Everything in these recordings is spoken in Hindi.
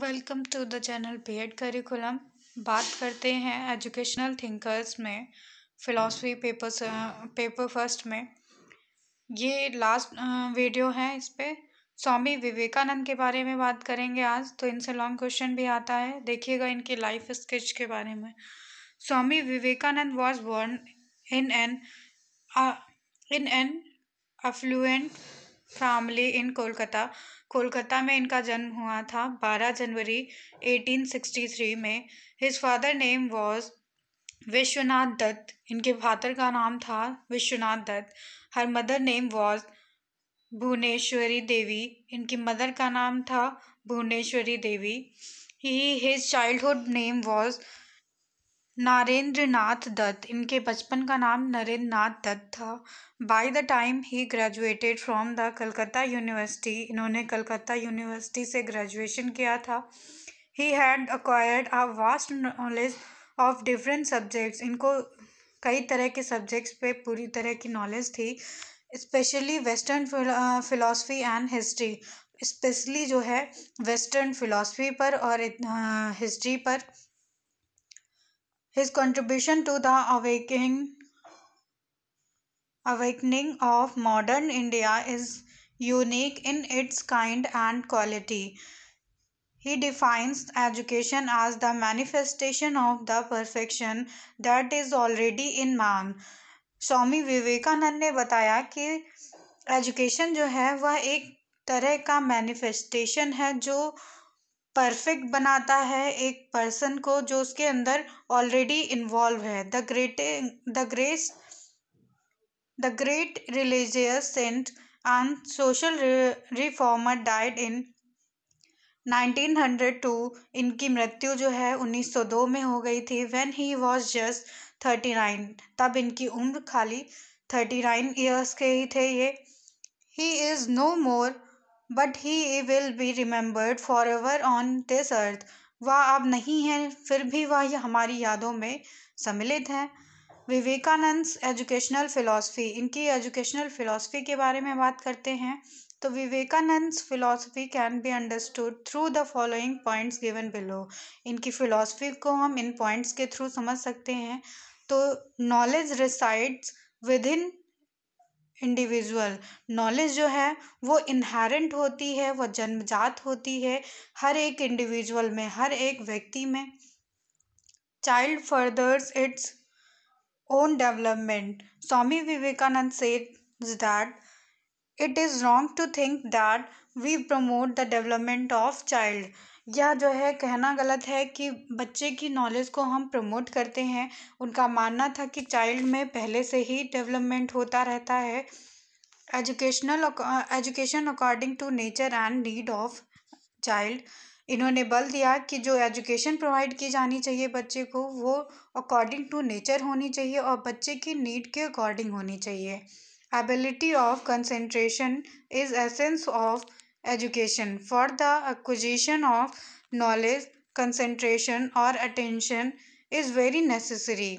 Welcome to the channel B Ed curriculum बात करते हैं एजुकेशनल थिंकर्स में फ़िलासफ़ी पेपर पेपर फर्स्ट में ये लास्ट वीडियो है इस पर स्वामी विवेकानंद के बारे में बात करेंगे आज तो इनसे लॉन्ग क्वेश्चन भी आता है देखिएगा इनकी लाइफ स्केच के बारे में Swami Vivekananda was born in an in an affluent family in Kolkata Kolkata में इनका जन्म हुआ था 12 जनवरी 1863 में his father name was Vishwanath Dutt इनके फादर का नाम था Vishwanath Dutt her mother name was Bhuvaneshwari Devi इनकी मदर का नाम था Bhuvaneshwari Devi he his childhood name was Narendra Nath Dutt इनके बचपन का नाम नरेंद्र नाथ दत्त था by the time he graduated from the Calcutta university इन्होंने कलकत्ता यूनिवर्सिटी से ग्रेजुएशन किया था he had acquired a vast knowledge of different subjects इनको कई तरह के सब्जेक्ट्स पे पूरी तरह की नॉलेज थी specially western philosophy and history specially जो है वेस्टर्न फिलासफ़ी पर और हिस्ट्री पर His contribution to the awakening, awakening of modern India is unique in its kind and quality. He defines education as the manifestation of the perfection that is already in man. स्वामी विवेकानंद ने बताया कि एजुकेशन जो है वह एक तरह का मैनिफेस्टेशन है जो परफेक्ट बनाता है एक पर्सन को जो उसके अंदर ऑलरेडी इन्वॉल्व है the great the grace the great religious saint and social reformer died in 1902 इनकी मृत्यु जो है 1902 में हो गई थी व्हेन ही वाज जस्ट 39 तब इनकी उम्र खाली 39 इयर्स के ही थे ये he is no more but he will be remembered for ever on this earth वह अब नहीं है फिर भी वह हमारी यादों में सम्मिलित हैं विवेकानंद एजुकेशनल फ़िलासफ़ी इनकी एजुकेशनल फ़िलासफ़ी के बारे में बात करते हैं तो Vivekananda philosophy can be understood through the following points given below इनकी फ़िलासफ़ी को हम इन पॉइंट्स के थ्रू समझ सकते हैं तो knowledge resides within individual knowledge जो है वो इनहेरेंट होती है वो जन्मजात होती है हर एक इंडिविजुअल में हर एक व्यक्ति में child furthers its own development Swami Vivekananda says that it is wrong to think that we promote the development of child यह जो है कहना गलत है कि बच्चे की नॉलेज को हम प्रमोट करते हैं उनका मानना था कि चाइल्ड में पहले से ही डेवलपमेंट होता रहता है educational education according to nature and need of child इन्होंने बल दिया कि जो एजुकेशन प्रोवाइड की जानी चाहिए बच्चे को वो अकॉर्डिंग टू नेचर होनी चाहिए और बच्चे की नीड के अकॉर्डिंग होनी चाहिए ability of concentration is essence of education for the acquisition of knowledge concentration और attention is very necessary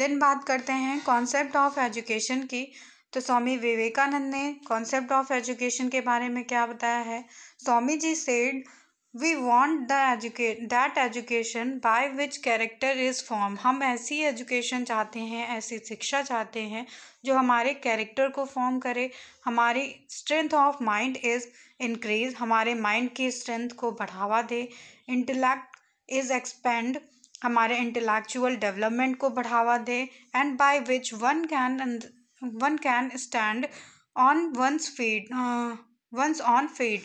then बात करते हैं कॉन्सेप्ट ऑफ एजुकेशन की तो स्वामी विवेकानंद ने कॉन्सेप्ट ऑफ एजुकेशन के बारे में क्या बताया है Swami ji said we want the educate that education by which character is form हम ऐसी एजुकेशन चाहते हैं ऐसी शिक्षा चाहते हैं जो हमारे कैरेक्टर को फॉर्म करे हमारी strength of mind is increase हमारे माइंड की स्ट्रेंथ को बढ़ावा दे intellect इज़ एक्सपेंड हमारे intellectual डेवलपमेंट को बढ़ावा दे and which which one can one can stand on feet uh, once on feet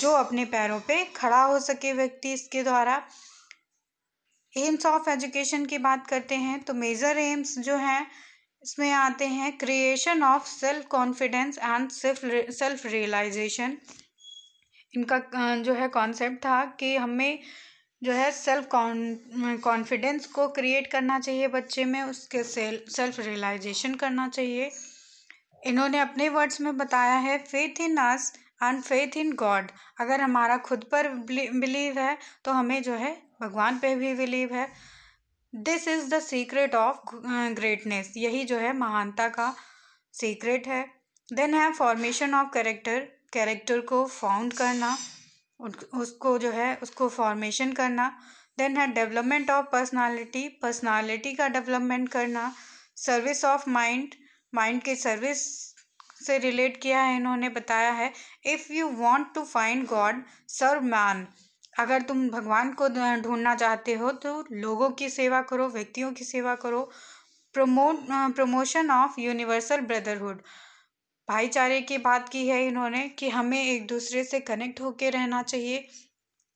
जो अपने पैरों पे खड़ा हो सके व्यक्ति इसके द्वारा एम्स ऑफ एजुकेशन की बात करते हैं तो मेजर एम्स जो हैं इसमें आते हैं creation of self confidence and self self realisation इनका जो है कॉन्सेप्ट था कि हमें जो है सेल्फ कॉन्फिडेंस को क्रिएट करना चाहिए बच्चे में उसके सेल्फ रियलाइजेशन करना चाहिए इन्होंने अपने वर्ड्स में बताया है faith in us and faith in God अगर हमारा खुद पर बिलीव है तो हमें जो है भगवान पे भी बिलीव है this is the secret of greatness यही जो है महानता का सीक्रेट है देन है फॉर्मेशन ऑफ करेक्टर कैरेक्टर को फाउंड करना उसको जो है उसको फॉर्मेशन करना देन है डेवलपमेंट ऑफ पर्सनालिटी पर्सनालिटी का डेवलपमेंट करना सर्विस ऑफ माइंड माइंड के सर्विस से रिलेट किया है इन्होंने बताया है if you want to find God serve man अगर तुम भगवान को ढूंढना चाहते हो तो लोगों की सेवा करो व्यक्तियों की सेवा करो promote promotion of universal brotherhood भाईचारे की बात की है इन्होंने कि हमें एक दूसरे से कनेक्ट होके रहना चाहिए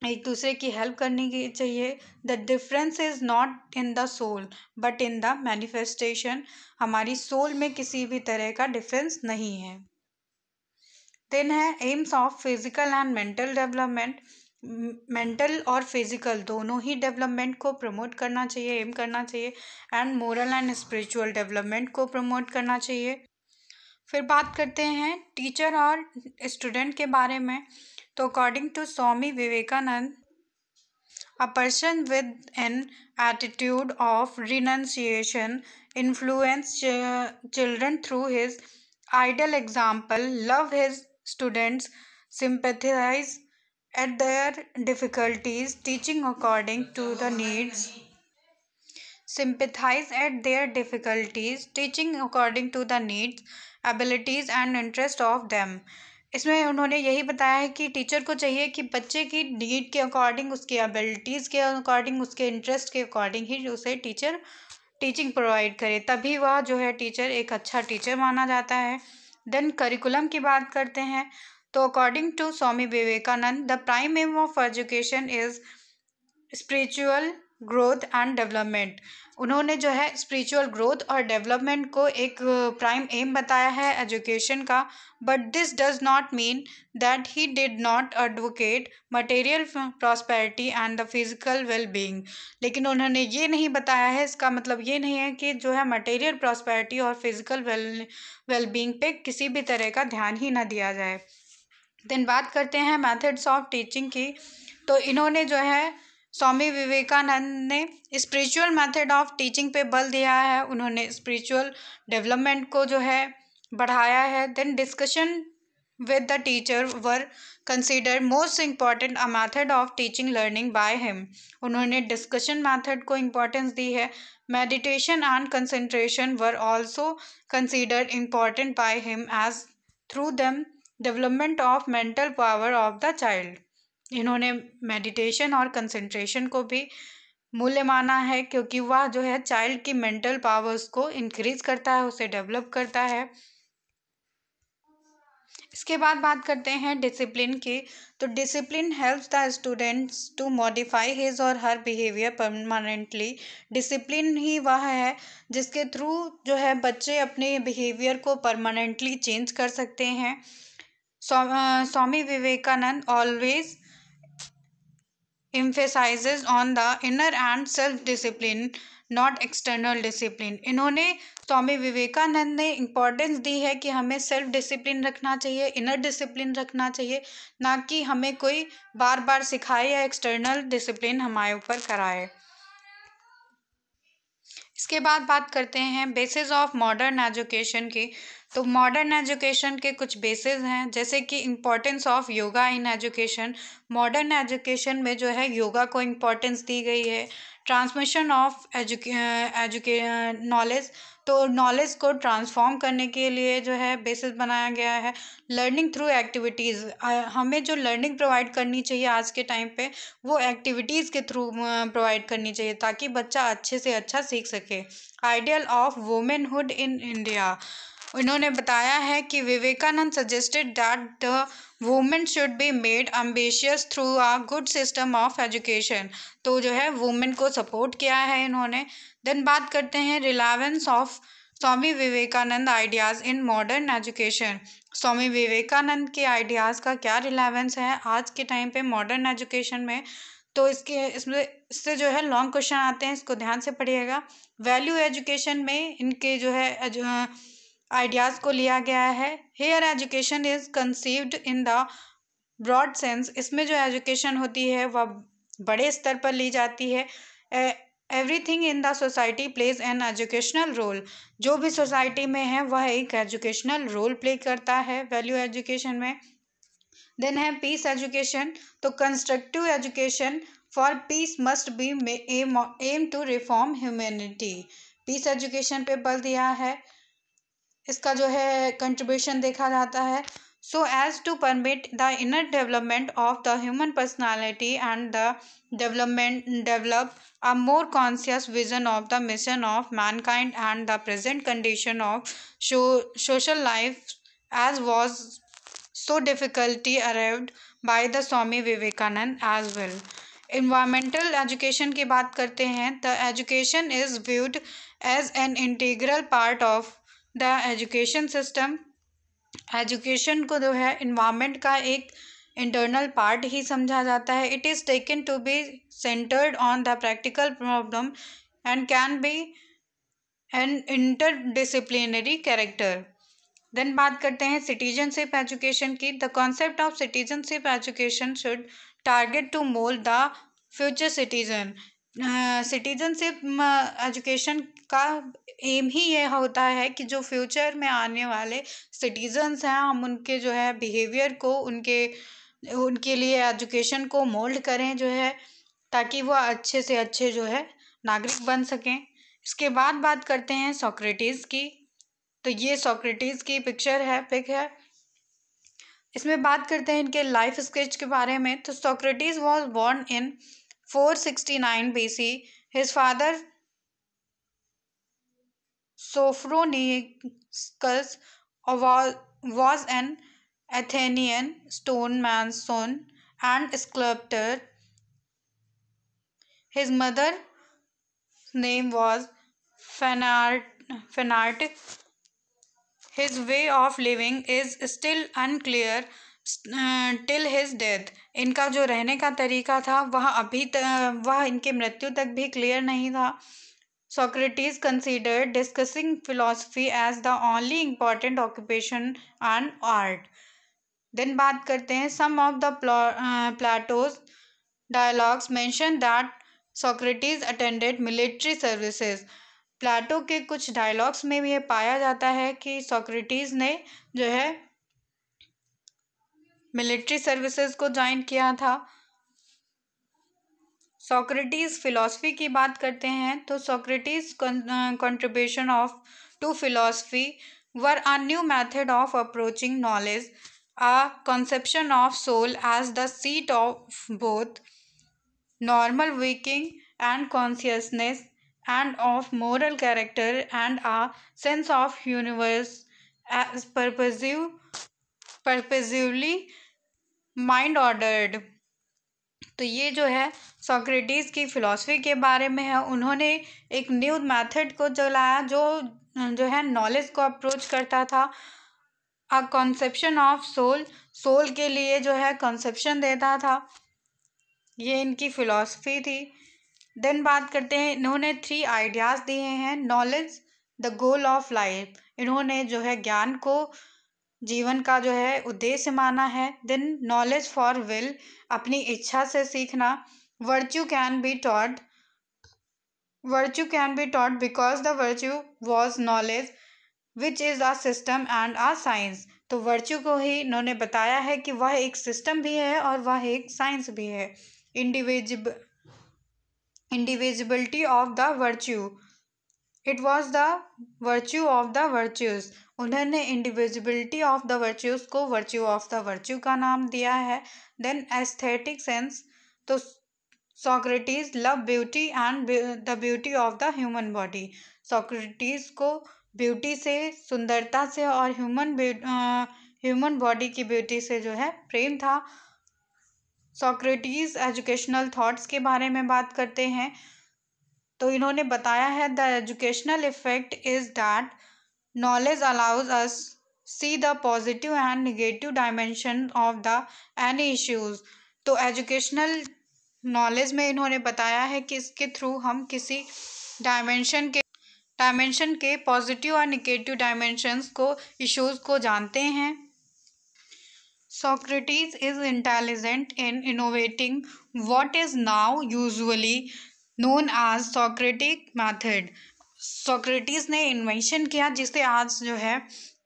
एक दूसरे की हेल्प करनी की चाहिए the difference is not in the soul but in the manifestation हमारी सोल में किसी भी तरह का डिफरेंस नहीं है तीन है aims of physical and mental development mental और फिजिकल दोनों ही डेवलपमेंट को प्रमोट करना चाहिए एम करना चाहिए and moral and spiritual development को प्रमोट करना चाहिए फिर बात करते हैं टीचर और स्टूडेंट के बारे में So, according to Swami Vivekanand, a person with an attitude of renunciation influences ch children through his ideal example, love his students, sympathize at their difficulties, teaching according to the needs, sympathize at their difficulties, teaching according to the needs, abilities, and interest of them. इसमें उन्होंने यही बताया है कि टीचर को चाहिए कि बच्चे की नीड के अकॉर्डिंग उसकी एबिलिटीज़ के अकॉर्डिंग उसके इंटरेस्ट के अकॉर्डिंग ही उसे टीचर टीचिंग प्रोवाइड करे तभी वह जो है टीचर एक अच्छा टीचर माना जाता है देन करिकुलम की बात करते हैं तो according to Swami Vivekananda the prime aim of education is spiritual growth and development उन्होंने जो है स्पिरिचुअल ग्रोथ और डेवलपमेंट को एक प्राइम एम बताया है एजुकेशन का but this does not mean that he did not advocate material prosperity and the physical well being लेकिन उन्होंने ये नहीं बताया है इसका मतलब ये नहीं है कि जो है मटेरियल प्रॉस्पेरिटी और फिजिकल वेल वेल बींग पे किसी भी तरह का ध्यान ही ना दिया जाए देन बात करते हैं मैथड्स ऑफ टीचिंग की तो इन्होंने जो है स्वामी विवेकानंद ने स्पिरिचुअल मेथड ऑफ टीचिंग पे बल दिया है उन्होंने स्पिरिचुअल डेवलपमेंट को जो है बढ़ाया है then discussion with the teacher were consider most important a method of teaching learning by him उन्होंने डिस्कशन मैथड को इम्पॉर्टेंस दी है meditation and concentration were also consider important by him as through them development of mental power of the child इन्होंने मेडिटेशन और कंसंट्रेशन को भी मूल्य माना है क्योंकि वह जो है चाइल्ड की मेंटल पावर्स को इंक्रीज करता है उसे डेवलप करता है इसके बाद बात करते हैं डिसिप्लिन की तो discipline helps the students to modify his or her behaviour permanently discipline ही वह है जिसके थ्रू जो है बच्चे अपने बिहेवियर को परमानेंटली चेंज कर सकते हैं Swami Vivekananda always emphasise on the inner and self discipline not external discipline इन्होंने स्वामी विवेकानंद ने इम्पॉर्टेंस दी है कि हमें सेल्फ डिसिप्लिन रखना चाहिए इनर डिसिप्लिन रखना चाहिए ना कि हमें कोई बार बार सिखाए या एक्सटर्नल डिसिप्लिन हमारे ऊपर कराए इसके बाद बात करते हैं बेसिस ऑफ मॉडर्न एजुकेशन की तो मॉडर्न एजुकेशन के कुछ बेसिस हैं जैसे कि importance of yoga in education modern education में जो है योगा को इम्पॉर्टेंस दी गई है ट्रांसमिशन ऑफ एजुके नॉलेज तो नॉलेज को ट्रांसफॉर्म करने के लिए जो है बेसिस बनाया गया है लर्निंग थ्रू एक्टिविटीज़ हमें जो लर्निंग प्रोवाइड करनी चाहिए आज के टाइम पे वो एक्टिविटीज़ के थ्रू प्रोवाइड करनी चाहिए ताकि बच्चा अच्छे से अच्छा सीख सके ideal of womanhood in India उन्होंने बताया है कि Vivekananda suggested that the women should be made ambitious through a good system of education तो जो है वुमेन को सपोर्ट किया है इन्होंने देन बात करते हैं relevance of Swami Vivekananda ideas in modern education Swami Vivekananda के आइडियाज़ का क्या रिलावेंस है आज के टाइम पे मॉडर्न एजुकेशन में तो इसके इसमें इससे जो है लॉन्ग क्वेश्चन आते हैं इसको ध्यान से पढ़िएगा वैल्यू एजुकेशन में इनके जो है एजु, आइडियाज़ को लिया गया है here education is conceived in the broad sense इसमें जो एजुकेशन होती है वह बड़े स्तर पर ली जाती है everything in the society plays an educational role जो भी सोसाइटी में है वह एक एजुकेशनल रोल प्ले करता है वैल्यू एजुकेशन में देन है पीस एजुकेशन तो constructive education for peace must be aim aim to reform humanity peace education पे बल दिया है इसका जो है कंट्रीब्यूशन देखा जाता है so as to permit the inner development of the human personality and the development develop a more conscious vision of the mission of mankind and the present condition of social life as was so difficulty arrived by the Swami Vivekananda as well environmental education की बात करते हैं the education is viewed as an integral part of the education system education को जो है इन्वामेंट का एक इंटरनल पार्ट ही समझा जाता है it is taken to be centred on the practical problem and can be an inter disciplinary character then बात करते हैं सिटीजनशिप एजुकेशन की the concept of citizenship education should target to mould the future citizen citizenship education का एम ही यह होता है कि जो फ्यूचर में आने वाले सिटीजन्स हैं हम उनके जो है बिहेवियर को उनके उनके लिए एजुकेशन को मोल्ड करें जो है ताकि वो अच्छे से अच्छे जो है नागरिक बन सकें इसके बाद बात करते हैं सोक्रेटिस की तो ये सोक्रेटिस की पिक्चर है पिक है इसमें बात करते हैं इनके लाइफ स्केच के बारे में तो Socrates was born in 469 BC, his father Sophroniscus was an Athenian stone man's son and sculptor. His mother's name was Fanart. Fanart. His way of living is still unclear till his death इनका जो रहने का तरीका था वह अभी तक वह इनके मृत्यु तक भी क्लियर नहीं था Socrates consider discussing philosophy as the only important occupation and art then बात करते हैं some of the Plato's dialogues mention that Socrates attended military services Plato के कुछ डायलॉग्स में भी ये पाया जाता है कि सोक्रेटिस ने जो है मिलिट्री सर्विसेज को ज्वाइन किया था सोक्रेटिस फिलॉसफी की बात करते हैं तो Socrates contribution of to philosophy were a new method of approaching knowledge a conception of soul as the seat of both normal waking and consciousness and of moral character and a sense of universe as purposive purposively mind ordered तो ये जो है सोक्रेटिस की फ़िलासफ़ी के बारे में है उन्होंने एक न्यू मेथड को चलाया जो जो है नॉलेज को अप्रोच करता था a conception of soul soul के लिए जो है कॉन्सेप्शन देता था ये इनकी फिलॉसफी थी देन बात करते हैं इन्होंने थ्री आइडियाज़ दिए हैं knowledge the goal of life इन्होंने जो है ज्ञान को जीवन का जो है उद्देश्य माना है देन नॉलेज फॉर विल अपनी इच्छा से सीखना virtue can be taught virtue can be taught because the virtue was knowledge which is a system and a science तो वर्च्यू को ही इन्होंने बताया है कि वह एक सिस्टम भी है और वह एक साइंस भी है indivisib indivisibility of the virtue it was the virtue of the virtues उन्होंने इंडिविजिबिलिटी ऑफ द वर्च्यूज़ को वर्च्यू ऑफ द वर्च्यू का नाम दिया है देन एस्थेटिक सेंस तो Socrates love beauty and the beauty of the human body Socrates को ब्यूटी से सुंदरता से और ह्यूमन ह्यूमन बॉडी की ब्यूटी से जो है प्रेम था सॉक्रेटिस एजुकेशनल थॉट्स के बारे में बात करते हैं तो इन्होंने बताया है the educational effect is that Knowledge allows us see the positive and negative dimension of the any issues. तो एजुकेशनल नॉलेज में इन्होंने बताया है कि इसके थ्रू हम किसी डायमेंशन के डायमेंशन के पॉजिटिव और निगेटिव डायमेंशंस को इश्यूज को जानते हैं Socrates is intelligent in innovating what is now usually known as Socratic method Socrates ने इन्वेंशन किया जिसे आज जो है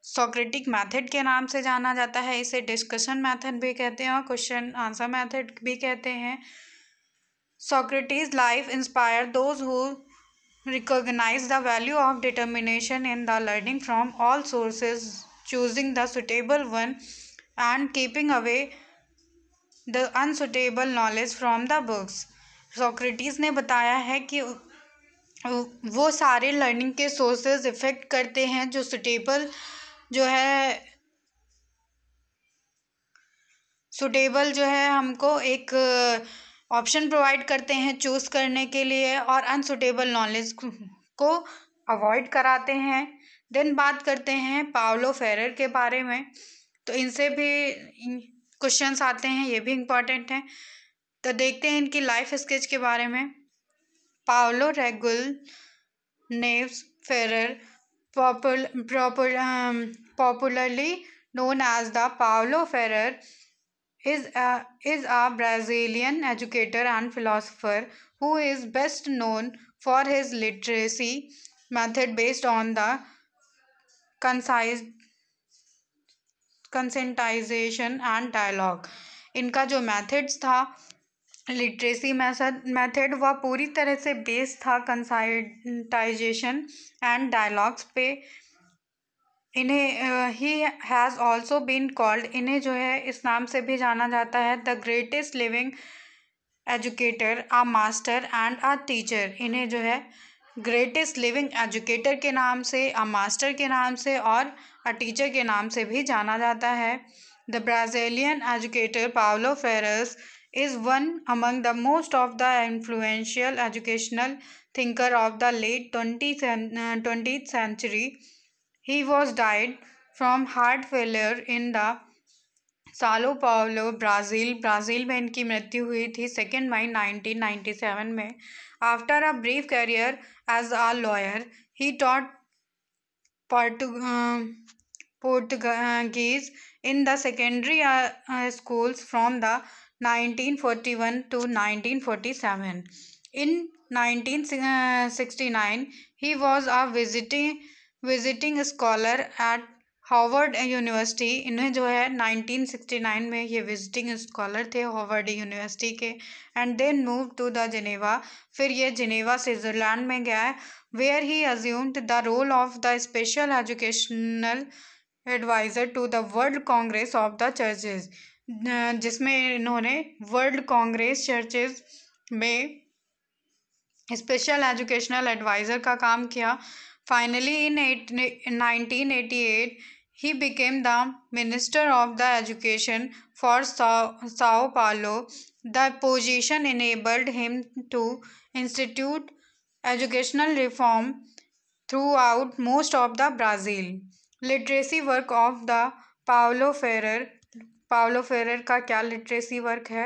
सोक्रेटिक मेथड के नाम से जाना जाता है इसे डिस्कशन मेथड भी कहते हैं और क्वेश्चन आंसर मेथड भी कहते हैं Socrates life inspire those who recognise the value of determination in the learning from all sources choosing the suitable one and keeping away the unsuitable knowledge from the books Socrates ने बताया है कि वो सारे लर्निंग के सोर्सेज इफ़ेक्ट करते हैं जो सुटेबल जो है सुटेबल जो है हमको एक ऑप्शन uh, प्रोवाइड करते हैं चूज़ करने के लिए और अनसुटेबल नॉलेज को अवॉइड कराते हैं देन बात करते हैं पावलो फेरर के बारे में तो इनसे भी क्वेश्चंस आते हैं ये भी इम्पॉर्टेंट हैं तो देखते हैं इनकी लाइफ स्केच के बारे में Paulo Reglus Neves Freire popularly known as the Paulo Freire is is a Brazilian educator and philosopher who is best known for his literacy method based on the concise conscientization and dialogue इनका जो मैथड्स था लिटरेसी मैथड वह पूरी तरह से बेस्ड था कंसाइटाइजेशन एंड डायलॉग्स पे इन्हें ही हैज़ ऑल्सो बीन कॉल्ड इन्हें जो है इस नाम से भी जाना जाता है the greatest living educator a master and a teacher इन्हें जो है ग्रेटेस्ट लिविंग एजुकेटर के नाम से अ मास्टर के नाम से और अ टीचर के नाम से भी जाना जाता है the Brazilian educator Paulo Freire's is one among the most of the influential educational thinker of the late 20th, uh, century. He was died from heart failure in the Sao Paulo, Brazil. Brazil में इनकी मृत्यु हुई थी second May 1997 में. After a brief career as a lawyer, he taught um, Portuguese in the secondary uh, uh, schools from the 1941 to 1947. In 1969, he was a visiting visiting scholar at Harvard university इन्हें जो है 1969 में ये विजिटिंग स्कॉलर थे हॉवर्ड यूनिवर्सिटी के and then move to the Geneva फिर ये जिनेवा स्विट्ज़रलैंड में गया है where he assumed the role of the special educational adviser to the world congress of the churches जिसमें इन्होंने वर्ल्ड कांग्रेस चर्चेज में स्पेशल एजुकेशनल एडवाइज़र का काम किया finally in nineteen eighty eight he became the minister of the education for Sao Paulo the position enabled him to institute educational reform throughout most of the Brazil literacy work of the Paulo Freire Paulo Freire का क्या लिटरेसी वर्क है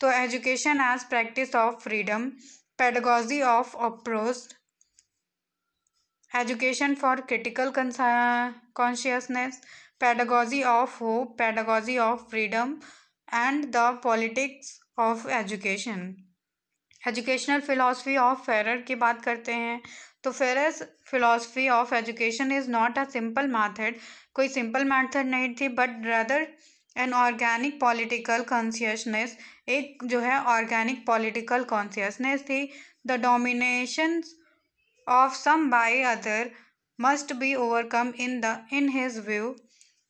तो education as practice of freedom pedagogy of approach education for critical consciousness pedagogy of hope pedagogy of freedom and the politics of education educational philosophy of Freire की बात करते हैं तो Freire philosophy of education is not a simple method कोई सिंपल मैथड नहीं थी but rather An organic political consciousness, एक जो organic political consciousness, the थी of some by other must be overcome in overcome in the in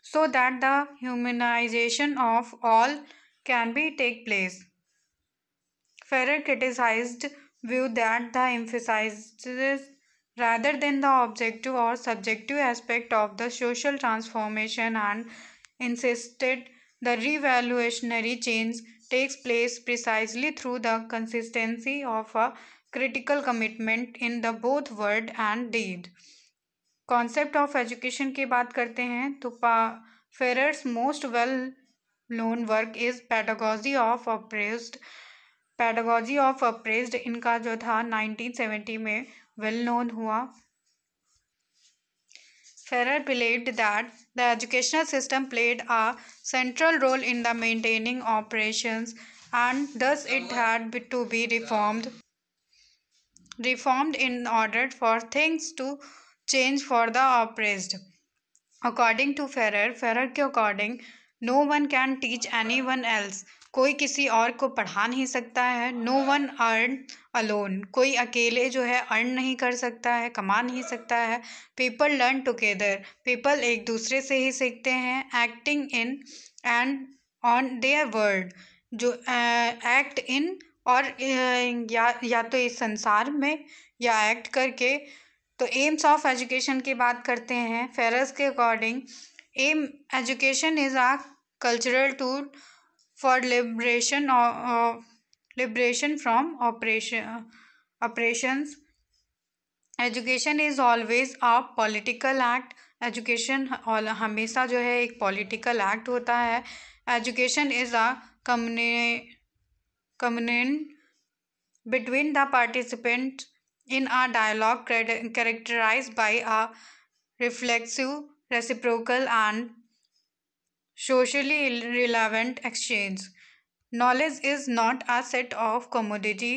so that the humanization of all can be take place ferrer criticized view that the emphasizes rather than the objective or subjective aspect of the social transformation and insisted the revolutionary change takes place precisely through the consistency of a critical commitment in the both word and deed concept of education की बात करते हैं तो पा Freire's most well known work is pedagogy of oppressed pedagogy of oppressed इनका जो था नाइनटीन सेवेंटी में वेल well नोन हुआ Ferrer believed that the educational system played a central role in the maintaining operations and thus it had to be reformed reformed in order for things to change for the oppressed. According to Ferrer, Ferrer's according, no one can teach anyone else कोई किसी और को पढ़ा नहीं सकता है नो वन अर्न अलोन कोई अकेले जो है अर्न नहीं कर सकता है कमा नहीं सकता है पीपल लर्न टुगेदर पीपल एक दूसरे से ही सीखते हैं acting in and on their world जो एक्ट uh, इन और uh, या या तो इस संसार में या एक्ट करके तो एम्स ऑफ एजुकेशन की बात करते हैं फेरस के according aim education is a cultural tool for liberation liberation from oppression oppression education is always a political act education हमेशा जो है एक पॉलिटिकल एक्ट होता है education is a commune commune between the participant in a dialogue characterise by a reflexive reciprocal and socially relevant exchange knowledge is not a set of commodity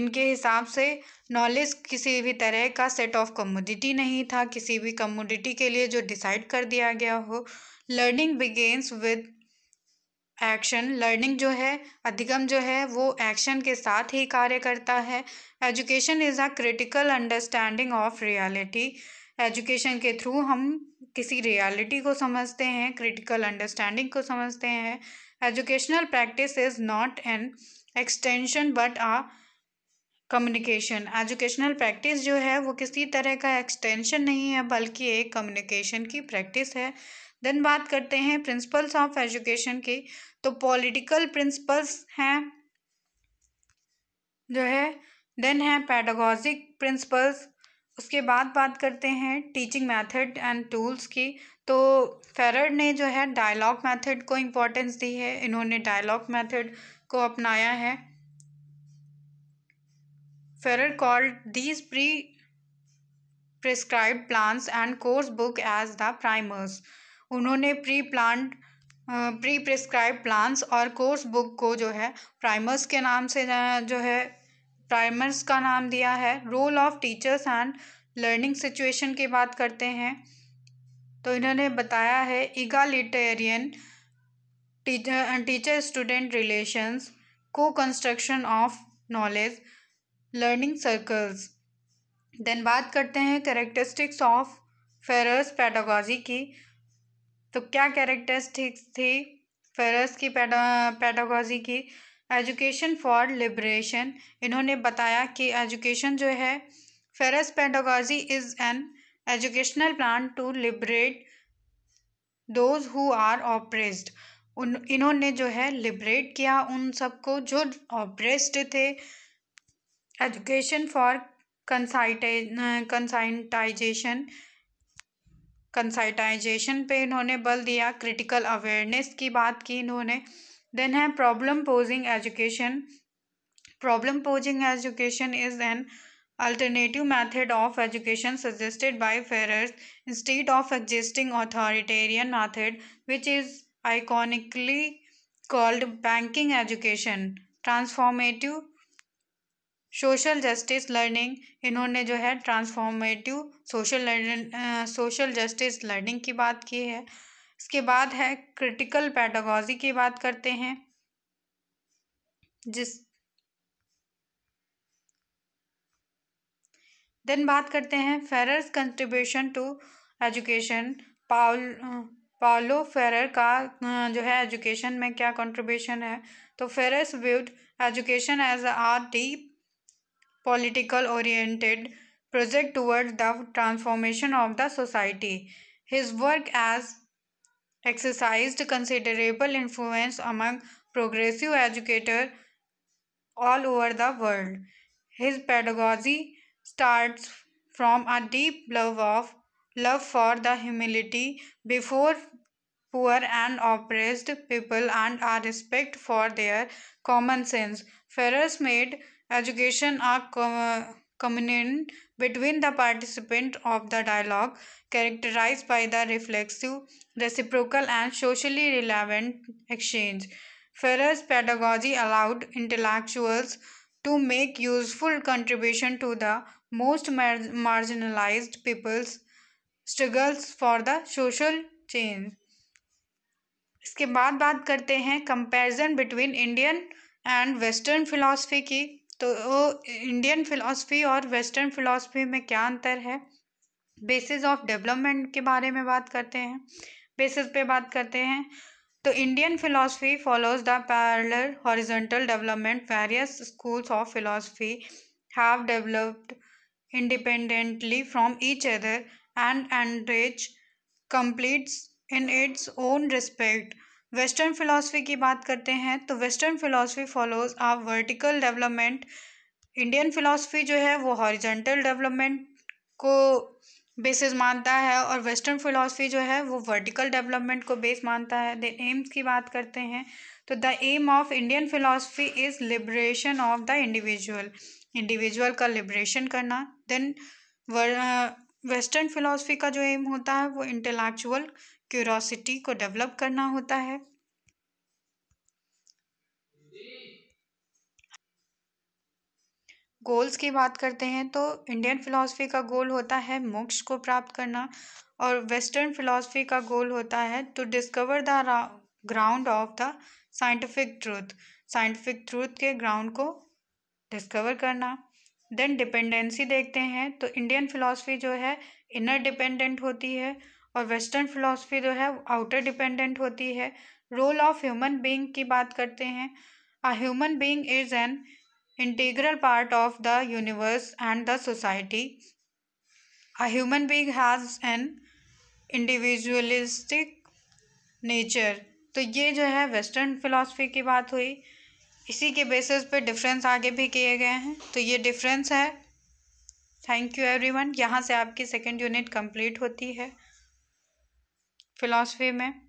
इनके हिसाब से नॉलेज किसी भी तरह का सेट ऑफ कमोडिटी नहीं था किसी भी कमोडिटी के लिए जो डिसाइड कर दिया गया हो learning begins with action learning जो है अधिगम जो है वो एक्शन के साथ ही कार्य करता है education is a critical understanding of reality education के थ्रू हम किसी रियलिटी को समझते हैं क्रिटिकल अंडरस्टैंडिंग को समझते हैं educational practice is not an extension but a communication educational practice जो है वो किसी तरह का एक्सटेंशन नहीं है बल्कि एक कम्युनिकेशन की प्रैक्टिस है देन बात करते हैं प्रिंसिपल्स ऑफ एजुकेशन की तो पॉलिटिकल प्रिंसिपल्स हैं जो है देन है पैडागॉजिक प्रिंसिपल्स उसके बाद बात करते हैं टीचिंग मेथड एंड टूल्स की तो फेरर ने जो है डायलॉग मेथड को इम्पोर्टेंस दी है इन्होंने डायलॉग मेथड को अपनाया है Freire called these pre prescribe plans and course book as the primers उन्होंने pre plan pre prescribe plans और कोर्स बुक को जो है प्राइमर्स के नाम से जो है प्राइमर्स का नाम दिया है role of teachers and learning situation की बात करते हैं तो इन्होंने बताया है egalitarian teacher teacher student relations को construction of knowledge learning circles then बात करते हैं कैरेक्टरिस्टिक्स ऑफ फेरस पैडागॉजी की तो क्या कैरेक्टरिस्टिक्स थी फेरस की पैडा पैडागॉजी की एजुकेशन फॉर लिब्रेशन इन्होंने बताया कि एजुकेशन जो है Freire's pedagogy is an educational plan to liberate those who are oppressed उन इन्होंने जो है लिबरेट किया उन सबको जो ऑप्रेस्ड थे एजुकेशन फॉर कंसाइट कंसाइटाइजेशन कंसाइटाइजेशन पे इन्होंने बल दिया क्रिटिकल अवेयरनेस की बात की इन्होंने देन है problem posing education problem posing education is an alternative method of education suggested by Freire instead of existing authoritarian method which is iconically called banking education transformative social justice learning इन्होंने जो है transformative social social justice learning की बात की है इसके बाद है क्रिटिकल पैडागॉजी की बात करते हैं जिस देन बात करते हैं Freire's contribution to education Paul Paulo Freire का जो है एजुकेशन में क्या कंट्रीब्यूशन है तो Freire's viewed education as are deep political oriented project toward the transformation of the society his work has exercised considerable influence among progressive educators all over the world. His pedagogy starts from a deep love of love for the humility before poor and oppressed people and a respect for their common sense. Ferris made education a Communion between the participants of the dialogue characterized by the reflexive reciprocal and socially relevant exchange ferrer's pedagogy allowed intellectuals to make useful contribution to the most mar marginalized people's struggles for the social change इसके बाद बात करते हैं comparison between Indian and western philosophy की तो इंडियन फ़िलासफ़ी और वेस्टर्न फ़िलासफ़ी में क्या अंतर है बेसिस ऑफ डेवलपमेंट के बारे में बात करते हैं बेसिस पे बात करते हैं तो Indian philosophy follows the parallel horizontal development various schools of philosophy have developed from each other and and rich completes in its own respect western philosophy की बात करते हैं तो western philosophy follows a vertical development Indian philosophy जो है वो हॉरिजेंटल डेवलपमेंट को बेसिस मानता है और वेस्टर्न फ़िलासफ़ी जो है वो वर्टिकल डेवलपमेंट को बेस मानता है द एम्स की बात करते हैं तो the aim of Indian philosophy is liberation of the individual individual का लिबरेशन करना देन वेस्टर्न फ़िलासफ़ी का जो एम होता है वो इंटेलेक्चुअल क्यूरोसिटी को डेवलप करना होता है गोल्स की बात करते हैं तो इंडियन फिलॉसफी का गोल होता है मोक्ष को प्राप्त करना और वेस्टर्न फिलॉसफी का गोल होता है to discover the ground of the scientific truth scientific truth के ग्राउंड को डिस्कवर करना देन डिपेंडेंसी देखते हैं तो इंडियन फिलॉसफी जो है इनर डिपेंडेंट होती है और वेस्टर्न फ़िलॉसफ़ी जो है आउटर डिपेंडेंट होती है रोल ऑफ ह्यूमन बीइंग की बात करते हैं a human being is an integral part of the universe and the society a human being has an individualistic nature तो ये जो है वेस्टर्न फ़िलासफ़ी की बात हुई इसी के बेसिस पे डिफरेंस आगे भी किए गए हैं तो ये डिफरेंस है थैंक यू एवरीवन यहाँ से आपकी सेकेंड यूनिट कंप्लीट होती है फिलॉसफी में